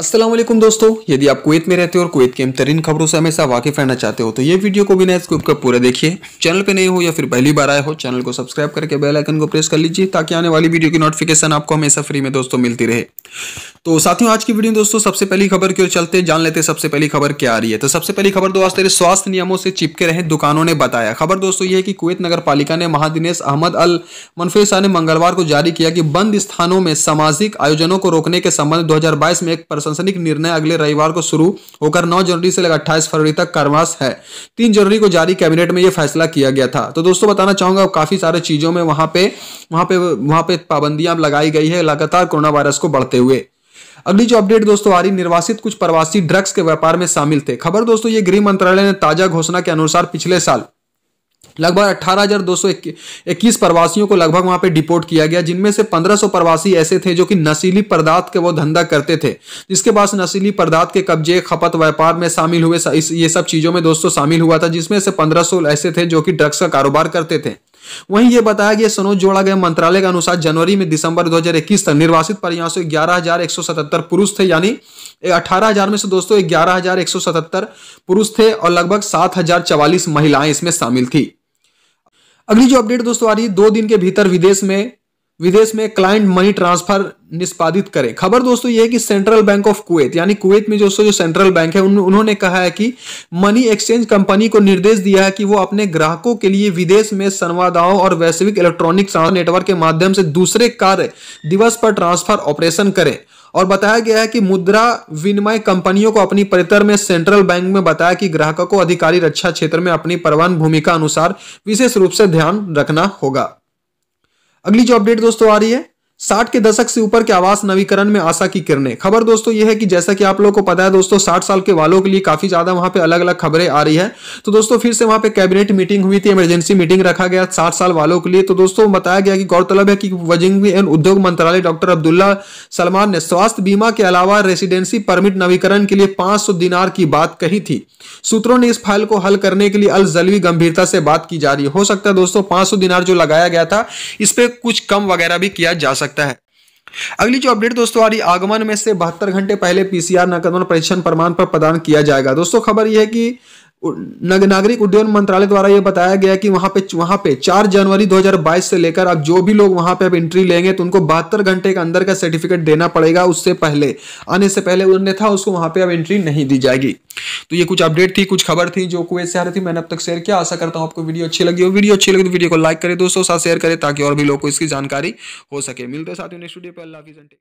असलम दोस्तों यदि आप कुवैत में रहते हो और कुवैत की तरीन खबरों से हमेशा वाकिफ रहना चाहते हो तो ये वीडियो को बिना स्कूप का पूरा देखिए चैनल पे नए हो या फिर पहली बार आए हो चैनल को सब्सक्राइब करके बेल आइकन को प्रेस कर लीजिए ताकि आने वाली वीडियो की नोटिफिकेशन आपको हमेशा फ्री में दोस्तों मिलती रहे तो साथियों आज की वीडियो दोस्तों सबसे पहली खबर की ओर चलते जान लेते सबसे पहली खबर क्या आ रही है तो सबसे पहली खबर दो तेरे स्वास्थ्य नियमों से चिपके रहे दुकानों ने बताया खबर दोस्तों ये है कि कुवैत नगर ने महादिनेश अहमद अल मनफेसा ने मंगलवार को जारी किया कि बंद स्थानों में सामाजिक आयोजनों को रोकने के संबंध दो में एक प्रशासनिक निर्णय अगले रविवार को शुरू होकर 9 जनवरी से लेकर 28 फरवरी तक कर्माश है 3 जनवरी को जारी कैबिनेट में यह फैसला किया गया था तो दोस्तों बताना चाहूंगा काफी सारे चीजों में वहां पे वहां पे वहां पे पाबंदियां लगाई गई है लगातार कोरोना वायरस को बढ़ते हुए अगली जो अपडेट दोस्तों आ रही निर्वासित कुछ प्रवासी ड्रग्स के व्यापार में शामिल थे खबर दोस्तों ये गृह मंत्रालय ने ताजा घोषणा के अनुसार पिछले साल लगभग अट्ठारह हजार दो सौ इक्कीस प्रवासियों को लगभग वहां पे डिपोर्ट किया गया जिनमें से 1500 प्रवासी ऐसे थे जो कि नशीली पदार्थ के वो धंधा करते थे जिसके पास नशीली पदार्थ के कब्जे खपत व्यापार में शामिल हुए ये सब चीज़ों में दोस्तों शामिल हुआ था जिसमें से 1500 ऐसे थे जो कि ड्रग्स का कारोबार करते थे वहीं यह बताया गया सनोज जोड़ा गया मंत्रालय के अनुसार जनवरी में दिसंबर 2021 तक निर्वासित परियासों ग्यारह हजार एक सौ सतहत्तर पुरुष थे यानी अठारह हजार में से दोस्तों ग्यारह हजार एक सौ सतहत्तर पुरुष थे और लगभग सात हजार चवालीस महिलाएं इसमें शामिल थी अगली जो अपडेट दोस्तों आ रही है दो दिन के भीतर विदेश में विदेश में क्लाइंट मनी ट्रांसफर निष्पादित करे खबर दोस्तों ये है कि सेंट्रल बैंक ऑफ कुवैत यानी कुवैत में दोस्तों जो सेंट्रल बैंक है उन, उन्होंने कहा है कि मनी एक्सचेंज कंपनी को निर्देश दिया है कि वो अपने ग्राहकों के लिए विदेश में संवादाओं और वैश्विक इलेक्ट्रॉनिक नेटवर्क के माध्यम से दूसरे कार्य दिवस पर ट्रांसफर ऑपरेशन करें और बताया गया है कि मुद्रा विनिमय कंपनियों को अपनी परितर में सेंट्रल बैंक में बताया कि ग्राहकों को अधिकारी रक्षा क्षेत्र में अपनी परवान भूमिका अनुसार विशेष रूप से ध्यान रखना होगा अगली जो अपडेट दोस्तों आ रही है साठ के दशक से ऊपर के आवास नवीकरण में आशा की किरणें खबर दोस्तों यह है कि जैसा कि आप लोगों को पता है दोस्तों साठ साल के वालों के लिए काफी ज्यादा वहां पे अलग अलग खबरें आ रही है तो दोस्तों फिर से वहां पे कैबिनेट मीटिंग हुई थी इमरजेंसी मीटिंग रखा गया साठ साल वालों के लिए तो दोस्तों बताया गया कि गौरतलब है कि वजिंग एवं उद्योग मंत्रालय डॉक्टर अब्दुल्ला सलमान ने स्वास्थ्य बीमा के अलावा रेसिडेंसी परमिट नवीकरण के लिए पांच दिनार की बात कही थी सूत्रों ने इस फाइल को हल करने के लिए अलजलवी गंभीरता से बात की जा रही है हो सकता है दोस्तों पांच दिनार जो लगाया गया था इस पर कुछ कम वगैरह भी किया जा सकता सकता है अगली जो अपडेट दोस्तों आ रही आगमन में से बहत्तर घंटे पहले पीसीआर नकदन परीक्षण प्रमाण पर प्रदान किया जाएगा दोस्तों खबर यह है कि नागरिक उड्डयन मंत्रालय द्वारा यह बताया गया कि वहां पे वहां पे 4 जनवरी 2022 से लेकर अब जो भी लोग वहां पे अब एंट्री लेंगे तो उनको बहत्तर घंटे के अंदर का सर्टिफिकेट देना पड़ेगा उससे पहले आने से पहले था उसको वहां पे अब एंट्री नहीं दी जाएगी तो ये कुछ अपडेट थी कुछ खबर थी जो कुवैत से आ रही थी मैंने अब तक शेयर किया आशा करता हूँ आपको वीडियो अच्छी लगी हो वीडियो अच्छी लगी तो वीडियो को लाइक करें दोस्तों साथ शेयर करें ताकि और भी लोग को इसकी जानकारी हो सके मिलते साथियों नेक्स्ट वीडियो पर अल्लाह की